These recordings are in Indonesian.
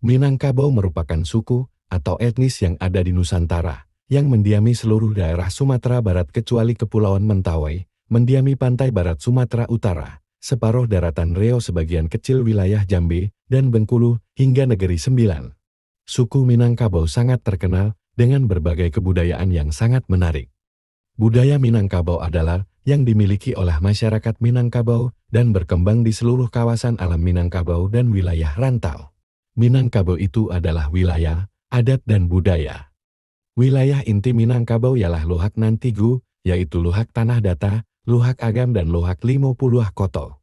Minangkabau merupakan suku atau etnis yang ada di Nusantara, yang mendiami seluruh daerah Sumatera Barat kecuali Kepulauan Mentawai, mendiami pantai barat Sumatera Utara, separuh daratan Riau sebagian kecil wilayah Jambi dan Bengkulu, hingga Negeri Sembilan. Suku Minangkabau sangat terkenal dengan berbagai kebudayaan yang sangat menarik. Budaya Minangkabau adalah yang dimiliki oleh masyarakat Minangkabau dan berkembang di seluruh kawasan alam Minangkabau dan wilayah rantau. Minangkabau itu adalah wilayah, adat dan budaya. Wilayah inti Minangkabau ialah Luhak Nantigu, yaitu Luhak Tanah Data, Luhak Agam dan Luhak Limo Puluah Koto.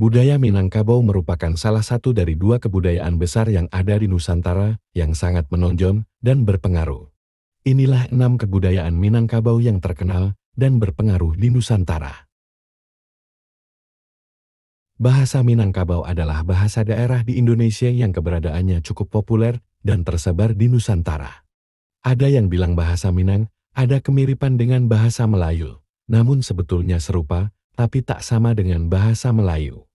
Budaya Minangkabau merupakan salah satu dari dua kebudayaan besar yang ada di Nusantara, yang sangat menonjol dan berpengaruh. Inilah enam kebudayaan Minangkabau yang terkenal dan berpengaruh di Nusantara. Bahasa Minangkabau adalah bahasa daerah di Indonesia yang keberadaannya cukup populer dan tersebar di Nusantara. Ada yang bilang bahasa Minang, ada kemiripan dengan bahasa Melayu, namun sebetulnya serupa, tapi tak sama dengan bahasa Melayu.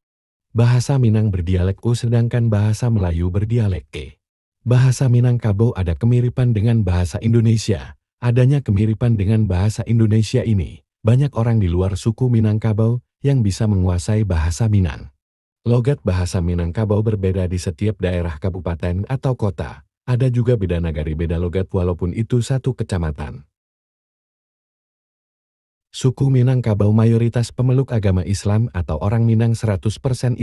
Bahasa Minang berdialek U sedangkan bahasa Melayu berdialek E. Bahasa Minangkabau ada kemiripan dengan bahasa Indonesia. Adanya kemiripan dengan bahasa Indonesia ini, banyak orang di luar suku Minangkabau yang bisa menguasai bahasa Minang. Logat bahasa Minangkabau berbeda di setiap daerah kabupaten atau kota. Ada juga beda nagari beda logat walaupun itu satu kecamatan. Suku Minangkabau mayoritas pemeluk agama Islam atau orang Minang 100%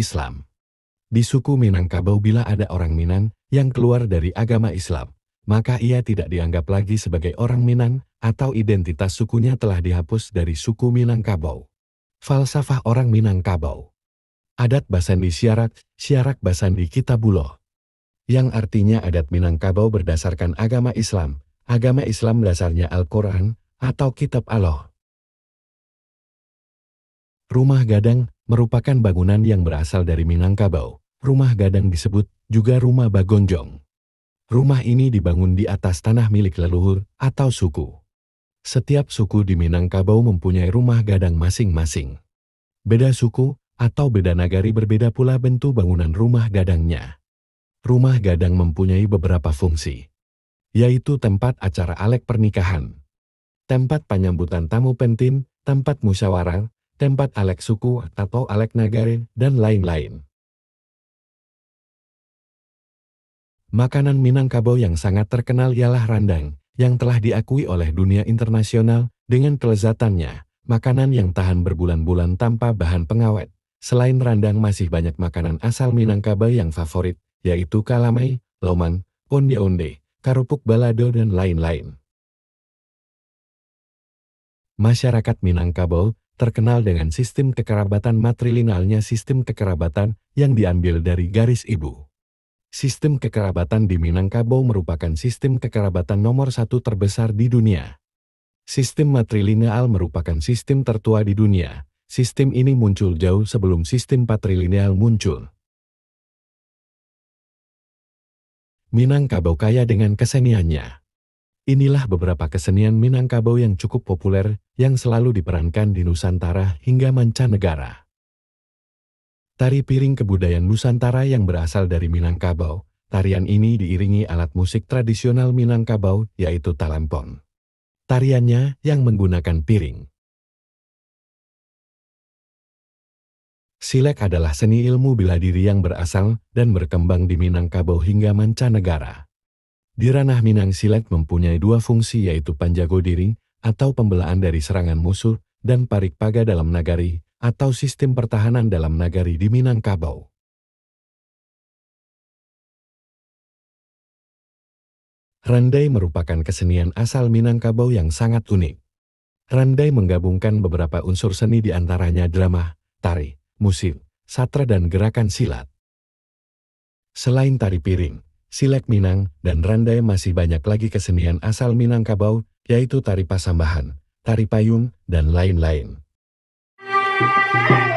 Islam. Di suku Minangkabau bila ada orang Minang yang keluar dari agama Islam, maka ia tidak dianggap lagi sebagai orang Minang atau identitas sukunya telah dihapus dari suku Minangkabau. Falsafah orang Minangkabau. Adat Basandi syarat, syarat Basandi Kitabulo. Yang artinya adat Minangkabau berdasarkan agama Islam. Agama Islam dasarnya Al-Quran atau Kitab Allah. Rumah Gadang merupakan bangunan yang berasal dari Minangkabau. Rumah Gadang disebut juga Rumah Bagonjong. Rumah ini dibangun di atas tanah milik leluhur atau suku. Setiap suku di Minangkabau mempunyai rumah gadang masing-masing. Beda suku atau beda nagari berbeda pula bentuk bangunan rumah gadangnya. Rumah gadang mempunyai beberapa fungsi, yaitu tempat acara alek pernikahan, tempat penyambutan tamu penting, tempat musyawarah, tempat alek suku atau alek nagari, dan lain-lain. Makanan Minangkabau yang sangat terkenal ialah randang, yang telah diakui oleh dunia internasional dengan kelezatannya, makanan yang tahan berbulan-bulan tanpa bahan pengawet. Selain randang masih banyak makanan asal Minangkabau yang favorit, yaitu kalamai, lomang, onde-onde, karupuk balado dan lain-lain. Masyarakat Minangkabau terkenal dengan sistem kekerabatan matrilinalnya sistem kekerabatan yang diambil dari garis ibu. Sistem kekerabatan di Minangkabau merupakan sistem kekerabatan nomor satu terbesar di dunia. Sistem matrilineal merupakan sistem tertua di dunia. Sistem ini muncul jauh sebelum sistem patrilineal muncul. Minangkabau kaya dengan keseniannya. Inilah beberapa kesenian Minangkabau yang cukup populer, yang selalu diperankan di Nusantara hingga mancanegara. Tari piring kebudayaan Nusantara yang berasal dari Minangkabau. Tarian ini diiringi alat musik tradisional Minangkabau, yaitu talempon. Tariannya yang menggunakan piring. Silek adalah seni ilmu bela diri yang berasal dan berkembang di Minangkabau hingga mancanegara. Di ranah Minang Silek mempunyai dua fungsi yaitu panjago diri atau pembelaan dari serangan musuh dan parik paga dalam nagari atau sistem pertahanan dalam nagari di Minangkabau. Randai merupakan kesenian asal Minangkabau yang sangat unik. Randai menggabungkan beberapa unsur seni di antaranya drama, tari, musik, satra dan gerakan silat. Selain tari piring, silek Minang, dan randai masih banyak lagi kesenian asal Minangkabau, yaitu tari pasambahan, tari payung, dan lain-lain. Yeah.